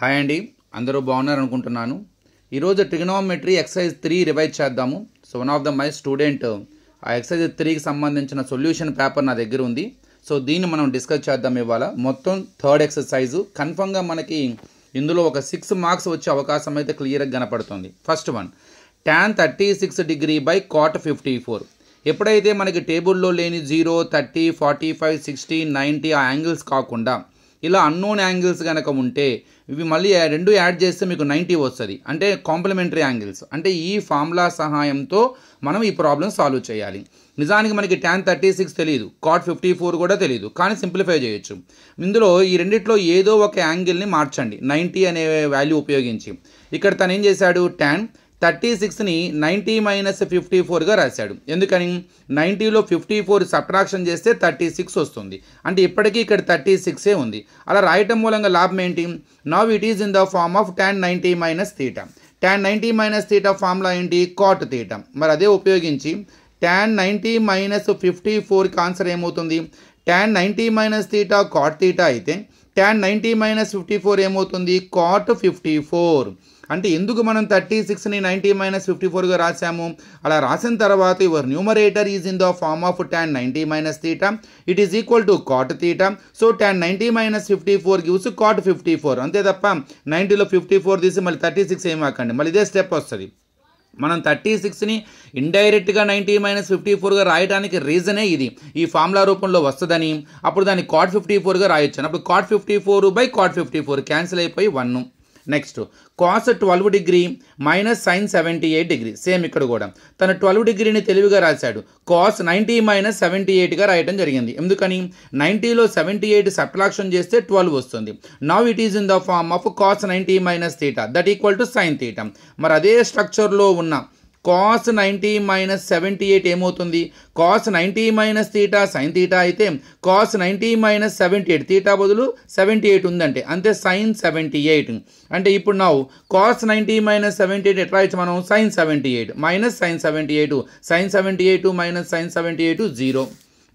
Hi అండి అందరూ బాగున్నారు అనుకుంటున్నాను ఈరోజు ట్రిగనోమెట్రీ ఎక్సర్సైజ్ త్రీ రివైజ్ చేద్దాము so one of the my student ఆ ఎక్సర్సైజ్ త్రీకి సంబంధించిన సొల్యూషన్ పేపర్ నా దగ్గర ఉంది సో దీన్ని మనం డిస్కస్ చేద్దాం ఇవాళ మొత్తం థర్డ్ ఎక్సర్సైజు కన్ఫర్మ్గా మనకి ఇందులో ఒక సిక్స్ మార్క్స్ వచ్చే అవకాశం అయితే క్లియర్గా కనపడుతుంది first one tan thirty six degree by cot fifty four ఎప్పుడైతే మనకి టేబుల్లో లేని zero thirty forty five sixty ninety ఆ యాంగిల్స్ కాకుండా ఇలా అన్నోన్ యాంగిల్స్ కనుక ఉంటే ఇవి మళ్ళీ రెండు యాడ్ చేస్తే మీకు నైంటీ వస్తుంది అంటే కాంప్లిమెంటరీ యాంగిల్స్ అంటే ఈ ఫార్ములా సహాయంతో మనం ఈ ప్రాబ్లం సాల్వ్ చేయాలి నిజానికి మనకి ట్యాన్ థర్టీ సిక్స్ తెలియదు కాట్ ఫిఫ్టీ ఫోర్ కూడా తెలియదు కానీ సింప్లిఫై చేయొచ్చు ఇందులో ఈ రెండిట్లో ఏదో ఒక యాంగిల్ని మార్చండి నైంటీ అనే వాల్యూ ఉపయోగించి ఇక్కడ తను ఏం చేశాడు ట్యాన్ థర్టీ సిక్స్ని నైంటీ మైనస్ ఫిఫ్టీ ఫోర్గా రాశాడు ఎందుకని నైంటీలో ఫిఫ్టీ ఫోర్ సబ్ట్రాక్షన్ చేస్తే థర్టీ సిక్స్ వస్తుంది అంటే ఇప్పటికీ ఇక్కడ థర్టీ సిక్సే ఉంది అలా రాయటం మూలంగా లాభం ఏంటి now it is in the form of tan ninety minus theta tan ninety minus theta formula ఏంటి కాట్ తీటా మరి అదే ఉపయోగించి ట్యాన్ నైంటీ మైనస్ ఫిఫ్టీ ఫోర్కి ఆన్సర్ ఏమవుతుంది tan ninety minus theta cot theta అయితే tan ninety minus fifty four ఏమవుతుంది cot fifty four అంటే ఎందుకు మనం థర్టీ సిక్స్ని నైంటీ మైనస్ ఫిఫ్టీ ఫోర్గా రాసాము అలా రాసిన తర్వాత your numerator is in the form of tan ninety minus theta it is equal to cot theta so tan ninety minus fifty four gives cot fifty four అంతే తప్ప నైంటీలో fifty four తీసి మళ్ళీ thirty six ఏమాకండి మళ్ళీ ఇదే step వస్తుంది మనం thirty సిక్స్ని ఇండైరెక్ట్గా ninety minus fifty ఫోర్గా రాయడానికి రీజనే ఇది ఈ ఫార్ములా రూపంలో వస్తుందని అప్పుడు దాన్ని కాట్ ఫిఫ్టీ ఫోర్గా రాయొచ్చాను అప్పుడు cot fifty four by cot fifty four cancel అయిపోయి one next cos twelve degree minus sine seventy eight degree same ఇక్కడ కూడా తన ట్వెల్వ్ డిగ్రీని తెలివిగా రాశాడు కాస్ నైంటీ మైనస్ సెవెంటీ ఎయిట్గా రాయడం జరిగింది ఎందుకని నైంటీలో సెవెంటీ ఎయిట్ సప్లాక్షన్ చేస్తే ట్వెల్వ్ వస్తుంది now it is in the form of cos ninety minus theta that equal to sign theta మరి అదే స్ట్రక్చర్లో ఉన్న cos ninety minus seventy eight ఏమవుతుంది cos ninety minus theta sine theta అయితే cos ninety minus seventy eight theta బదులు seventy eight ఉందంటే అంతే sine seventy eight అంటే ఇప్పుడు now cos ninety minus seventy eight ఎట్లా ఇచ్చి మనం sine seventy eight minus sine seventy eight sign seventy eight minus sine seventy eight zero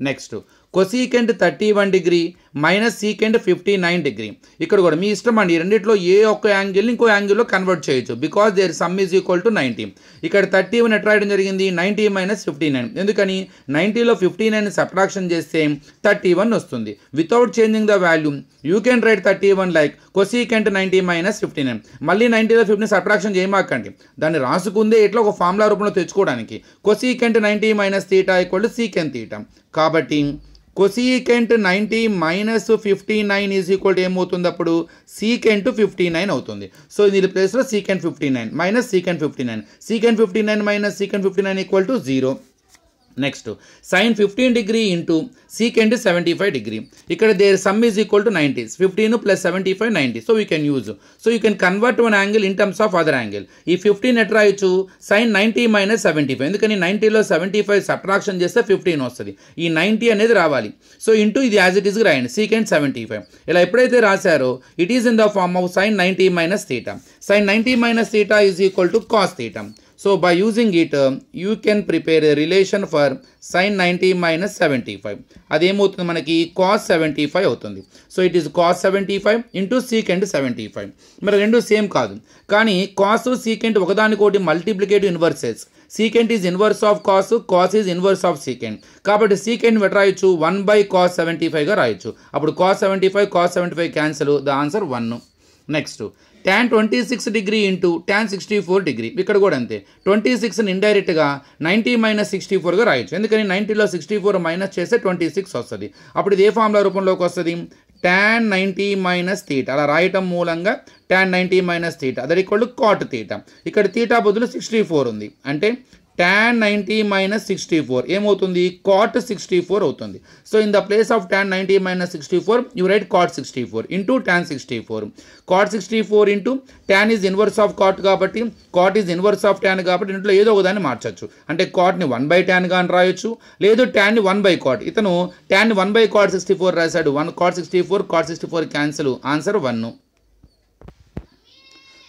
next cosecant thirty one degree minus secant fifty nine degree ఇక్కడ కూడా మీ ఇష్టం అండి రెండింటిలో ఏ ఒక్క యాంగిల్ని ఇంకో యాంగిల్లో కన్వర్ట్ చేయొచ్చు because there sum is equal to ninety ఇక్కడ థర్టీ వన్ ఎట్లా రాయడం జరిగింది నైంటీ మైనస్ ఫిఫ్టీ నైన్ ఎందుకని నైంటీలో ఫిఫ్టీ నైన్ సబ్ట్రాక్షన్ చేస్తే థర్టీ వన్ వస్తుంది without changing the value you can write thirty one like cosecant ninety minus fifty nine మళ్ళీ నైంటీలో ఫిఫ్టీ సబ్ట్రాక్షన్ చేయమాకండి దాన్ని రాసుకుందే ఇట్లా ఒక ఫార్ములా రూపంలో తెచ్చుకోవడానికి cosecant ninety minus theta equal to secant theta కాబట్టి cosecant ninety minus fifty nine is equal to ఏమవుతుంది అప్పుడు సీకెంట్ ఫిఫ్టీ నైన్ అవుతుంది సో దీని ప్లేస్లో secant fifty nine minus secant fifty nine secant fifty nine minus secant fifty nine equal to zero next sine fifteen degree into secant seventy five degree ఇక్కడ there sum is equal to ninety's fifteen plus seventy five ninety so you can use so you can convert one angle in terms of other angle ఈ fifteen at sine ninety minus seventy five ఎందుకని నైంటీలో seventy five subtraction చేస్తే fifteen వస్తుంది ఈ ninety అనేది రావాలి so into ఇది as it is రాయండి సీకెండ్ సెవెంటీ ఫైవ్ ఇలా ఎప్పుడైతే రాశారో it is in the form of sine ninety minus theta sine ninety minus theta is equal to cos theta by using it you can prepare prepare relation for sine ninety minus seventy five అదేమవుతుంది మనకి seventy five అవుతుంది so it is seventy five into secant five మరి రెండు same కాదు కానీ cos secant ఒకదానికోటి multiplicative inverses secant is inverse of cos cos is inverse of secant కాబట్టి secant వెట్ రాయొచ్చు వన్ బై కాస్ సెవెంటీ ఫైవ్గా రాయొచ్చు అప్పుడు cos seventy five cos seventy five cancel the answer one next tan twenty six degree into tan sixty four degree ఇక్కడ కూడా అంతే twenty సిక్స్ని ఇండైరెక్ట్గా నైంటీ మైనస్ సిక్స్టీ ఫోర్గా రాయొచ్చు ఎందుకని నైంటీలో సిక్స్టీ ఫోర్ మైనస్ చేస్తే ట్వంటీ సిక్స్ వస్తుంది అప్పుడు ఇది ఏ ఫార్ములా రూపంలోకి వస్తుంది ట్యాన్ నైంటీ మైనస్ థీట అలా రాయటం మూలంగా ట్యాన్ నైంటీ మైనస్ థీట అదే ఈక్వల్ కాట్ థీట ఇక్కడ థీటా బదులు సిక్స్టీ ఫోర్ ఉంది అంటే tan ninety minus sixty four ఏమవుతుంది కాట్ సిక్స్టీ ఫోర్ అవుతుంది so in the place of tan ninety minus sixty four you write cot sixty four into tan sixty four cot sixty four into tan is inverse of cot కాబట్టి cot is inverse of tan కాబట్టి ఇంట్లో ఏదో ఒకదాన్ని మార్చచ్చు అంటే కాట్ని one by ట్యాన్గా అని రాయొచ్చు లేదు ట్యాన్ని వన్ బై కాట్ ఇతను ట్యాన్ని one by cot sixty four రాశాడు one cot sixty four cot sixty four cancel answer one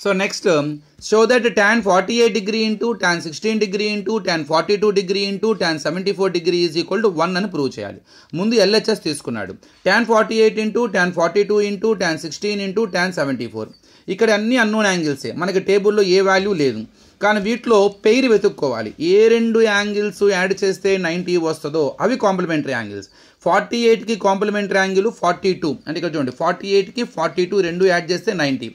So next term, um, show that tan 48 degree into tan 16 degree into tan 42 degree into tan 74 degree is equal to 1 అని prove చేయాలి ముందు LHS తీసుకున్నాడు tan 48 into tan 42 into tan 16 into tan 74 ఇక్కడ అన్ని unknown యాంగిల్సే మనకి టేబుల్లో ఏ value లేదు కానీ వీటిలో పెయిర్ వెతుక్కోవాలి ఏ రెండు యాంగిల్స్ యాడ్ చేస్తే నైంటీ వస్తుందో అవి కాంప్లిమెంటరీ యాంగిల్స్ ఫార్టీ ఎయిట్కి కాంప్లిమెంటరీ యాంగిల్ ఫార్టీ టూ అంటే ఇక్కడ చూడండి ఫార్టీ ఎయిట్కి ఫార్టీ టూ రెండు యాడ్ చేస్తే నైంటీ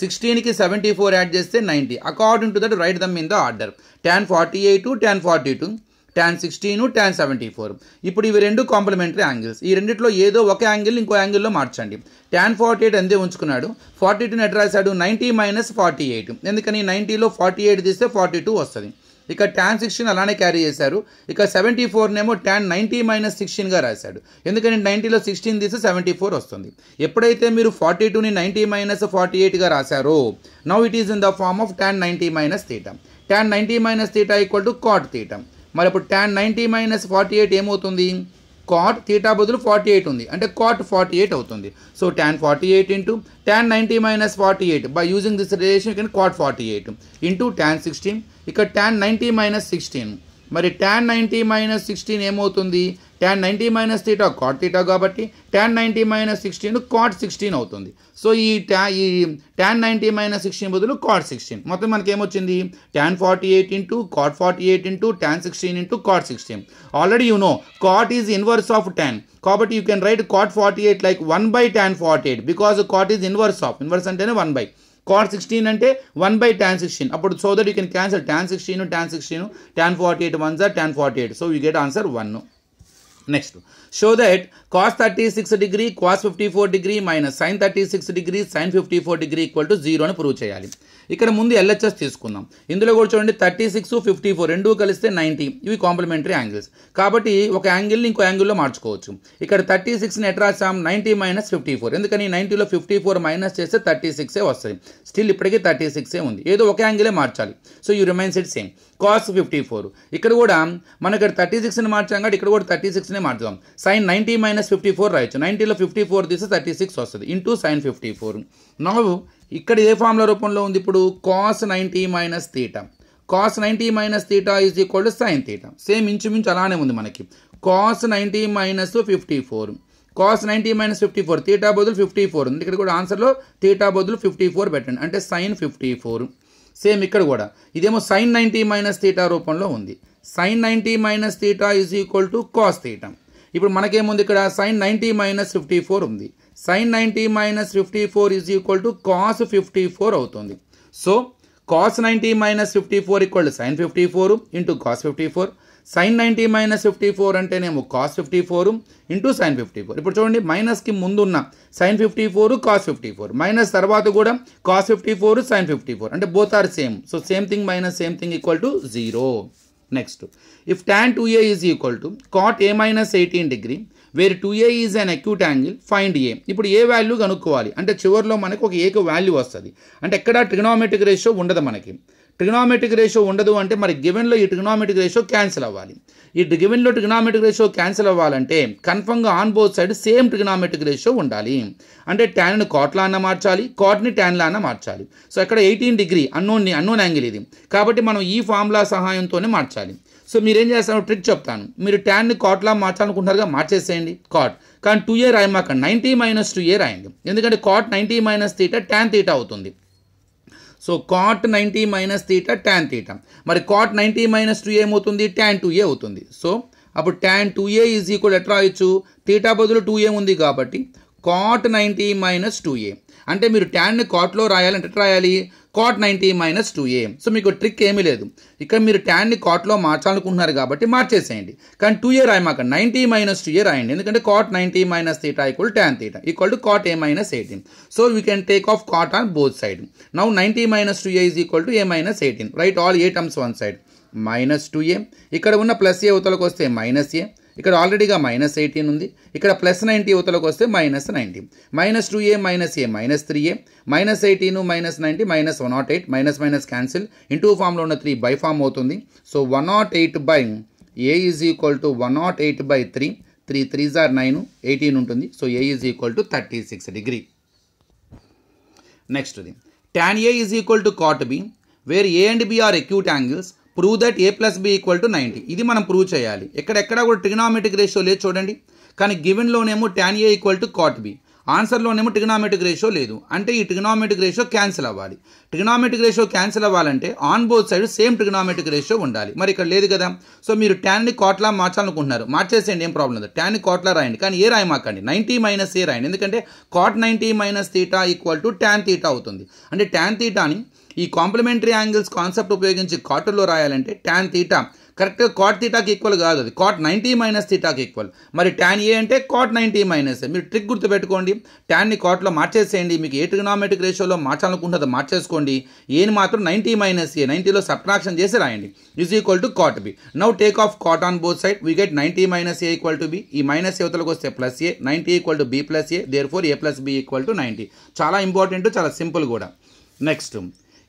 సిక్స్టీన్కి సెవెంటీ ఫోర్ యాడ్ చేస్తే ninety according to that right them in the order tan forty eight tan forty two tan sixteen tan seventy four ఇప్పుడు ఇవి రెండు కాంప్లిమెంటరీ యాంగిల్స్ ఈ రెండిట్లో ఏదో ఒక యాంగిల్ ఇంకో యాంగిల్లో మార్చండి ట్యాన్ ఫార్టీ ఎయిట్ అందే ఉంచుకున్నాడు ఫార్టీ టూ నెట్ రాశాడు నైంటీ మైనస్ ఫార్టీ ఎయిట్ ఎందుకని నైంటీలో ఫార్టీ ఎయిట్ తీస్తే ఫార్టీ టూ వస్తుంది ఇక ట్యాన్ సిక్స్టీన్ అలానే క్యారీ చేశారు ఇక సెవెంటీ ఫోర్నేమో ట్యాన్ నైంటీ మైనస్ సిక్స్టీన్గా రాశాడు ఎందుకంటే నైంటీలో సిక్స్టీన్ తీసి సెవెంటీ ఫోర్ వస్తుంది ఎప్పుడైతే మీరు ఫార్టీ టూని నైంటీ మైనస్ ఫార్టీ ఎయిట్గా రాశారో now it is in the form of tan ninety minus తీటం tan ninety minus theta equal to cot తీటం మరి ఇప్పుడు tan ninety minus forty eight ఏమవుతుంది కాట్ థీటా బదులు ఫార్టీ ఎయిట్ ఉంది అంటే కాట్ ఫార్టీ ఎయిట్ అవుతుంది so tan forty eight into tan ninety minus forty eight by using this relation cot forty eight into tan sixteen ఇక్కడ tan ninety minus sixteen మరి tan ninety minus sixteen ఏమవుతుంది tan ninety minus theta cot theta కాబట్టి tan ninety minus sixteen cot sixteen అవుతుంది so ఈ ట్యా ఈ tan ninety minus sixteen బదులు cot sixteen మొత్తం మనకి ఏమొచ్చింది tan forty eight into cot forty eight into tan sixteen into cot sixteen already you know cot is inverse of tan కాబట్టి you can write cot forty eight like one by tan forty eight because cot is inverse of inverse అంటేనే one by cot sixteen అంటే one by tan sixteen అప్పుడు so that you can cancel tan sixteen tan sixteen tan forty eight one sir tan forty eight so you get answer one next show that cos thirty six degree cos fifty four degree minus sin thirty six degree sin fifty four degree equal to zero అని prove చేయాలి ఇక్కడ ముందు LHS తీసుకుందాం ఇందులో కూడా చూడండి thirty six fifty four రెండు కలిస్తే నైంటీ ఇవి కాంప్లిమెంటరీ యాంగిల్స్ కాబట్టి ఒక యాంగిల్ని ఇంకో యాంగిల్లో మార్చుకోవచ్చు ఇక్కడ థర్టీ సిక్స్ని ఎట్రా రాసాం నైంటీ మైనస్ ఫిఫ్టీ ఫోర్ ఎందుకని నైంటీలో ఫిఫ్టీ ఫోర్ మైనస్ చేస్తే థర్టీ సిక్సే వస్తుంది స్టిల్ ఇప్పటికీ థర్టీ సిక్సే ఉంది ఏదో ఒక యాంగిలే మార్చాలి so you remains it same cos fifty four ఇక్కడ కూడా మనం ఇక్కడ థర్టీ సిక్స్ని మార్చాం కాబట్టి ఇక్కడ కూడా థర్టీ సిక్స్నే మార్చుదాం sin ninety minus fifty four రాయొచ్చు నైంటీలో ఫిఫ్టీ ఫోర్ తీస్తే థర్టీ సిక్స్ వస్తుంది ఇంటూ సైన్ ఫిఫ్టీ ఫోర్ నవ్వు ఇక్కడ ఏ ఫార్ములా రూపంలో ఉంది ఇప్పుడు cos ninety minus theta cos ninety minus theta is equal to sign theta same ఇంచుమించు అలానే ఉంది మనకి cos ninety minus fifty four cos ninety minus fifty four theta బదులు ఫిఫ్టీ ఫోర్ ఉంది ఇక్కడ కూడా ఆన్సర్లో తీటా బదులు ఫిఫ్టీ ఫోర్ పెట్టండి అంటే సైన్ ఫిఫ్టీ ఫోర్ సేమ్ ఇక్కడ కూడా ఇదేమో సైన్ నైంటీ మైనస్ తీటా రూపంలో ఉంది sin ninety minus theta is equal to cos theta ఇప్పుడు మనకేముంది ఇక్కడ sin ninety minus fifty four ఉంది sin ninety minus fifty four is equal to cos fifty four అవుతుంది so cos ninety minus fifty four equal to sin fifty four into cos fifty four sin ninety minus fifty four అంటేనేమో cos fifty four into sin fifty four ఇప్పుడు చూడండి మైనస్కి ముందున్న sin fifty four cos fifty four minus తర్వాత కూడా cos fifty four sin fifty four అంటే both are same so same thing minus same thing equal to zero next if tan two A is equal to cot A minus eighteen degree where two A is an acute angle find A ఇప్పుడు A value కనుక్కోవాలి అంటే చివరిలో మనకు ఒక ఏకు value వస్తుంది అంటే ఎక్కడ ట్రిగ్నోమెట్రిక్ రేషియో ఉండదు మనకి ట్రిగ్నామెట్రిక్ రేషియో ఉండదు అంటే మరి గివెన్లో ఈ ట్రిగ్నామెట్రిక్ రేషియో క్యాన్సిల్ అవ్వాలి ఈ గివెన్లో ట్రిగ్నామెట్రిక్ రేషియో క్యాన్సిల్ అవ్వాలంటే కన్ఫర్మ్గా on both side same trigonometric ratio ఉండాలి అంటే ట్యాన్ను కాట్లా అన్న మార్చాలి కాట్ని ట్యాన్లా అన్న మార్చాలి సో అక్కడ eighteen degree unknown unknown angle ఇది కాబట్టి మనం ఈ ఫార్ములా సహాయంతోనే మార్చాలి సో మీరేం చేస్తాను ట్రిక్ చెప్తాను మీరు ట్యాన్ని కాట్లా మార్చాలనుకుంటారుగా మార్చేసేయండి కాట్ కానీ టూ ఏ రాయమాకండి నైంటీ మైనస్ టూ ఏ రాయండి ఎందుకంటే cot ninety minus theta tan theta అవుతుంది so cot ninety minus theta tan theta మరి కాట్ నైంటీ మైనస్ టూ ఏమవుతుంది ట్యాన్ టూ ఏ అవుతుంది సో అప్పుడు tan two A is equal ఎట్లా రాయొచ్చు తీటా బదులు టూ ఏ ఉంది కాబట్టి cot ninety minus two A అంటే మీరు ట్యాన్ని కాట్లో రాయాలంటే ఎట్లా రాయాలి cot ninety minus two A so మీకు ట్రిక్ ఏమీ లేదు ఇక్కడ మీరు ట్యాన్ని కాట్లో మార్చాలనుకుంటున్నారు కాబట్టి మార్చేసేయండి కానీ టూ ఏ రాయమాక నైంటీ మైనస్ టూ ఏ రాయండి ఎందుకంటే cot ninety minus theta equal tan theta equal to cot A minus eighteen so you can take off cot on both side now ninety minus two A is equal to A minus eighteen write all A terms one side minus two A ఇక్కడ ఉన్న plus ఏ ఉతలకు వస్తే minus ఏ ఇక్కడ ఆల్రెడీగా minus eighteen ఉంది ఇక్కడ plus ninety ఉతలకు వస్తే minus ninety minus two A minus A minus three A minus eighteen minus ninety minus one nought eight minus minus cancel into ఫామ్లో ఉన్న త్రీ బై ఫామ్ అవుతుంది so one nought eight by A is equal to one nought eight by three three three జార్ nine eighteen ఉంటుంది so A is equal to thirty six degree నెక్స్ట్ది tan A is equal to cot B where A and B are acute angles prove that A plus B equal to ninety ఇది మనం prove చేయాలి ఎక్కడెక్కడ కూడా trigonometric ratio లేదు చూడండి కానీ గివెన్లోనేమో tan A equal to cot B ఆన్సర్లోనేమో trigonometric ratio లేదు అంటే ఈ ట్రిగనామెట్రిక్ రేషియో క్యాన్సిల్ అవ్వాలి ట్రిగనామెట్రిక్ రేషియో క్యాన్సిల్ అవ్వాలంటే on both side same trigonometric ratio ఉండాలి మరి ఇక్కడ లేదు కదా సో మీరు ట్యాన్ని కాట్లా మార్చాలనుకుంటున్నారు మార్చేసేయండి ఏం ప్రాబ్లం లేదు ట్యాన్ని కాట్లా రాయండి కానీ ఏ రాయమాకండి నైంటీ మైనస్ ఏ రాయండి ఎందుకంటే cot ninety minus theta equal to tan theta అవుతుంది అంటే ట్యాన్ తీటాని ఈ కాంప్లిమెంటరీ యాంగిల్స్ కాన్సెప్ట్ ఉపయోగించి కాటర్లో రాయాలంటే ట్యాన్ తీటా కరెక్ట్గా కాట్ తీటాకి ఈక్వల్ కాదు అది కాట్ నైంటీ మైనస్ తీటాకి ఈక్వల్ మరి ట్యాన్ ఏ అంటే కాట్ నైంటీ మైనస్ మీరు ట్రిక్ గుర్తుపెట్టుకోండి ట్యాన్ని కాట్లో మార్చేసేయండి మీకు ఏ ట్రిగనామెట్రిక్ రేషియోలో మార్చాలనుకుంటుందో మార్చేసుకోండి ఏని మాత్రం నైంటీ మైనస్ ఏ నైంటీలో సబ్ట్రాక్షన్ చేసి రాయండి is equal to cot B now take off cot on both side we get ninety minus A equal to B ఈ మైనస్ యువతలకు వస్తే plus A ninety equal to B plus A therefore A plus B equal to ninety చాలా important చాలా simple కూడా next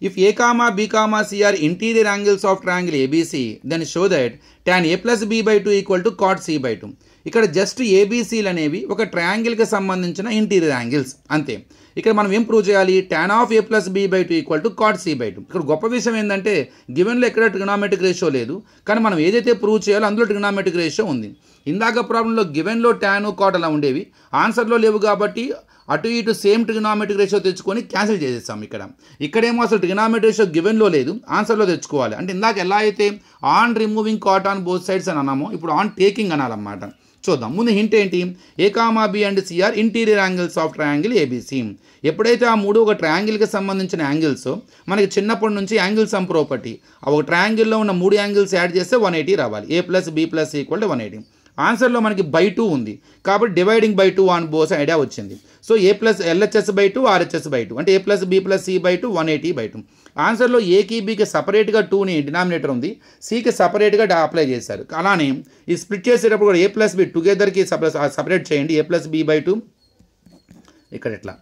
if A comma b comma C are interior angles of triangle triangle then show that tan A plus plus by two equal to cot C by two ఇక్కడ just ఏబీసీలు అనేవి ఒక ట్రయాంగిల్కి సంబంధించిన interior angles అంతే ఇక్కడ మనం ఏం ప్రూవ్ చేయాలి tan of A plus B by two equal to cot C by two ఇక్కడ గొప్ప విషయం ఏంటంటే గివెన్లో ఎక్కడ ట్రిగ్నామెట్రిక్ రేషియో లేదు కానీ మనం ఏదైతే ప్రూవ్ చేయాలో అందులో ట్రిగ్నామెట్రిక్ రేషియో ఉంది ఇందాక ప్రాబ్లంలో గివెన్లో ట్యాను కాట్ అలా ఉండేవి ఆన్సర్లో లేవు కాబట్టి అటు ఇటు సేమ్ ట్రిగనామెట్రిక్ రేషియో తెచ్చుకొని క్యాన్సిల్ చేసేస్తాం ఇక్కడ ఇక్కడేమో అసలు ట్రిగనామెట్రిక్ రేషియో గివెన్లో లేదు ఆన్సర్లో తెచ్చుకోవాలి అంటే ఇందాక ఎలా అయితే on removing cot on both sides అని అన్నామో ఇప్పుడు ఆన్ టేకింగ్ అనాలన్నమాట చూద్దాం ముందు హింట్ ఏంటి A comma B and C are interior angles of triangle A B C ఎప్పుడైతే ఆ మూడు ఒక ట్రయాంగిల్కి సంబంధించిన యాంగిల్స్ మనకి చిన్నప్పటి నుంచి యాంగిల్స్ అంప్రోపర్టీ ప్రాపర్టీ ఒక ట్రయాంగిల్లో ఉన్న మూడు యాంగిల్స్ యాడ్ చేస్తే వన్ ఎయిటీ రావాలి A plus B plus equal to one eighty ఆన్సర్లో మనకి బై టూ ఉంది కాబట్టి డివైడింగ్ బై టూ అని బోస్ ఐడియా వచ్చింది so A plus LHS by two RHS by two అంటే A plus B plus C by two one eighty by two ఆన్సర్లో ఏకి బికి సపరేట్గా టూని డినామినేటర్ ఉంది సికి సపరేట్గా అప్లై చేశారు అలానే ఈ స్ప్లిట్ చేసేటప్పుడు కూడా ఏ ప్లస్ బి టుగెదర్కి సపరేట్ చేయండి A plus B by two ఇక్కడ ఎట్లా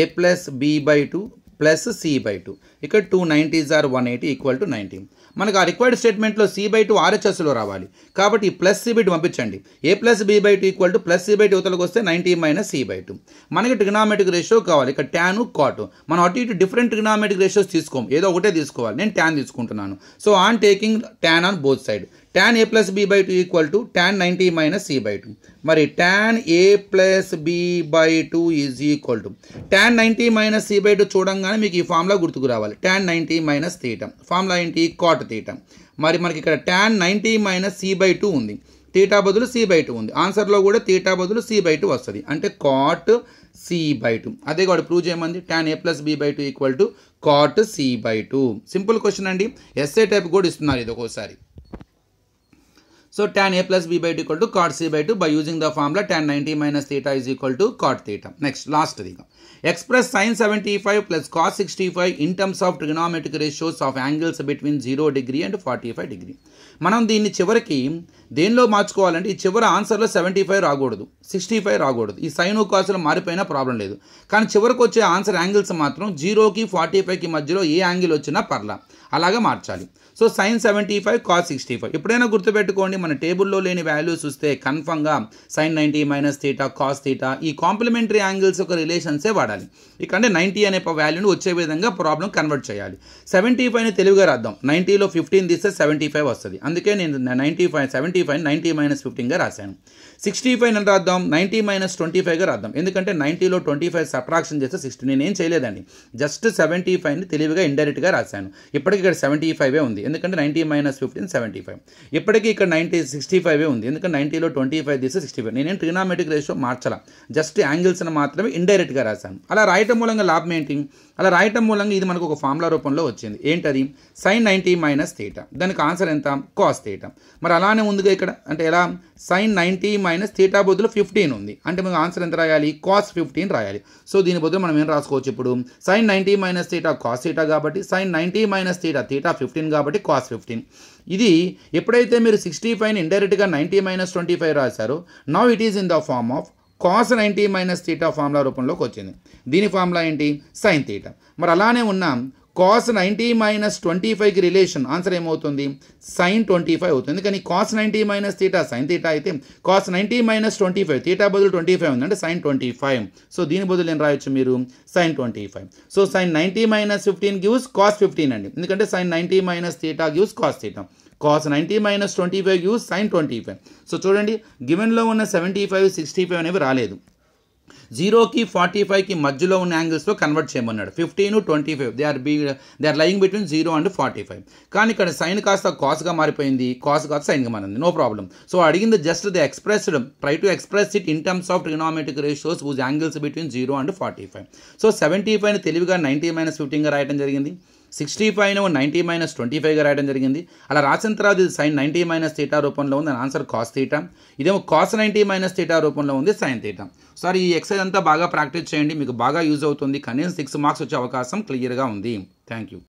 A plus B by two plus C by two ఇక్కడ two nineties are one eighty equal to ninety మనకు ఆ రిక్వైర్డ్ స్టేట్మెంట్లో సి బై టూ ఆర్హెచ్ఎస్లో రావాలి కాబట్టి ఈ ప్లస్ సిబిట్ పంపించండి A plus B by two equal to plus C by two అవతలకు వస్తే ninety minus C by two మనకి ట్రిగ్నామెటిక్ రేషియో కావాలి ఇక్కడ ట్యాను కాటు మనం అటు ఇటు డిఫరెంట్ ట్రిగ్నామెటిక్ రేషియోస్ తీసుకోం ఏదో ఒకటే తీసుకోవాలి నేను ట్యాన్ తీసుకుంటున్నాను so on taking tan on both side tan A plus B by two equal to tan ninety minus C by two మరి tan A plus B by two is equal to tan ninety minus C by two చూడంగానే మీకు ఈ ఫామ్లో గుర్తుకు రావాలి tan ninety minus తీయటం ఫామ్లో ఏంటి కాట్ తీయటం మరి మనకి ఇక్కడ tan ninety minus C by two ఉంది తీటా బదులు సి బై టూ ఉంది ఆన్సర్లో కూడా తీటా బదులు సి బై టూ వస్తుంది అంటే కాట్ సి బై టూ అదే కూడా ప్రూవ్ చేయమంది tan A plus B by two equal to cot C by two simple question అండి ఎస్ఏ టైప్ కూడా ఇస్తున్నారు ఇది ఒక్కోసారి So tan a plus b by 2 equal to cot c by 2 by using the formula tan 90 minus theta is equal to cot theta. Next, last. Thing. Express Express sine 75 plus cos 65 in of of trigonometric of angles angles zero degree and forty five degree మనం దీన్ని చివరికి దేనిలో మార్చుకోవాలంటే ఈ చివరి ఆన్సర్లో seventy five రాకూడదు sixty five రాకూడదు ఈ సైన్ కాసులు మారిపోయినా ప్రాబ్లం లేదు కానీ చివరికి వచ్చే ఆన్సర్ యాంగిల్స్ మాత్రం జీరోకి ఫార్టీ ఫైవ్కి మధ్యలో ఏ యాంగిల్ వచ్చినా పర్లా అలాగే మార్చాలి so sine seventy five cos sixty five ఎప్పుడైనా గుర్తుపెట్టుకోండి మన టేబుల్లో లేని వాల్యూస్ చూస్తే కన్ఫర్మ్గా sine ninety minus theta cos theta ఈ కాంప్లిమెంటరీ యాంగిల్స్ ఒక రిలేషన్సే అనేది వాడాలి ఇక అంటే నైంటీ అనే వాల్యూని వచ్చే విధంగా ప్రాబ్లం కన్వర్ట్ చేయాలి సెవెంటీ ఫైవ్ని తెలుగుగా రాద్దాం నైంటీలో ఫిఫ్టీన్ తీస్తే సెవెంటీ ఫైవ్ వస్తుంది అందుకే నేను ninety five seventy five ninety minus ఫిఫ్టీన్గా రాశాను సిక్స్టీ ఫైవ్ రాద్దాం నైంటీ మైనస్ ట్వంటీ ఫైవ్గా రాద్దాం ఎందుకంటే నైంటీలో ట్వంటీ ఫైవ్ సప్రాక్షన్ చేస్తే సిక్స్టీ నేను ఏం చేయలేదండి జస్ట్ సెవెంటీ ఫైవ్ని తెలివిగా ఇండైరెక్ట్గా రాశాను ఇప్పటికి ఇక్కడ సెవెంటీ ఫైవే ఉంది ఎందుకంటే ninety minus fifteen seventy five ఇప్పటికీ ఇక్కడ నైంటీ సిక్స్టీ ఫైవే ఉంది ఎందుకంటే నైంటీలో ట్వంటీ ఫైవ్ తీస్తే సిక్స్టీ ఫైవ్ నేనేం ట్రినామెటిక్ రేషియో మార్చాల జస్ట్ యాంగిల్స్ని మాత్రమే ఇండైరెక్ట్గా రాశాను రాశాను అలా రాయటం మూలంగా లాభం ఏంటి అలా రాయటం మూలంగా ఇది మనకు ఒక ఫార్ములా రూపంలో వచ్చింది ఏంటది సైన్ నైంటీ మైనస్ థీటా దానికి ఆన్సర్ ఎంత కాస్ థీటా మరి అలానే ఉందిగా ఇక్కడ అంటే ఎలా సైన్ నైంటీ మైనస్ థీటా బదులు ఫిఫ్టీన్ ఉంది అంటే మనం ఆన్సర్ ఎంత రాయాలి కాస్ ఫిఫ్టీన్ రాయాలి సో దీని బదులు మనం ఏం రాసుకోవచ్చు ఇప్పుడు sine ninety minus theta cos theta కాబట్టి sine ninety minus theta theta fifteen కాబట్టి కాస్ ఫిఫ్టీన్ ఇది ఎప్పుడైతే మీరు సిక్స్టీ ఫైవ్ని ఇండైరెక్ట్గా నైంటీ మైనస్ ట్వంటీ ఫైవ్ రాశారో now it is in the form of cos ninety minus theta formula రూపంలోకి వచ్చింది దీని ఫార్ములా ఏంటి సైన్ తీటా మరి అలానే ఉన్న కాస్ నైంటీ మైనస్ ట్వంటీ ఫైవ్కి రిలేషన్ ఆన్సర్ ఏమవుతుంది సైన్ ట్వంటీ ఫైవ్ అవుతుంది కానీ cos ninety minus theta sine theta అయితే cos ninety minus twenty five theta బదులు ట్వంటీ ఫైవ్ ఉందంటే సైన్ ట్వంటీ ఫైవ్ సో దీని బదులు ఏం రాయొచ్చు మీరు sine twenty five so sine ninety minus fifteen gives cos fifteen అండి ఎందుకంటే sine ninety minus theta gives cos theta cos ninety minus twenty five use sign twenty five so చూడండి గివెన్లో ఉన్న సెవెంటీ ఫైవ్ సిక్స్టీ ఫైవ్ అనేవి రాలేదు జీరోకి forty ఫైవ్కి మధ్యలో ఉన్న యాంగిల్స్లో కన్వర్ట్ చేయమన్నాడు fifteen twenty five they are be they are lying between zero and forty five కానీ ఇక్కడ సైన్ కాస్త కాస్గా మారిపోయింది కాస్ కాస్త సైన్గా మారింది నో ప్రాబ్లం సో అడిగింది just the expressed try to express it in terms of trigonometric ratios whose angles between zero and forty five so seventy five తెలివిగా ninety minus ఫిఫ్టీన్గా రాయడం జరిగింది sixty five ninety minus twenty ఫైవ్గా రాయడం జరిగింది అలా రాసిన తర్వాత ఇది సైన్ నైంటీ మైనస్ థీటా రూపంలో ఉంది ఆన్సర్ కాస్ థీటా ఇదేమో కాస్ నైంటీ మైనస్ థీటా రూపంలో ఉంది సైన్ థీటా సార్ ఈ ఎక్సైజ్ అంతా బాగా ప్రాక్టీస్ చేయండి మీకు బాగా యూజ్ అవుతుంది కనీసం సిక్స్ మార్క్స్ వచ్చే అవకాశం క్లియర్గా ఉంది థ్యాంక్ యూ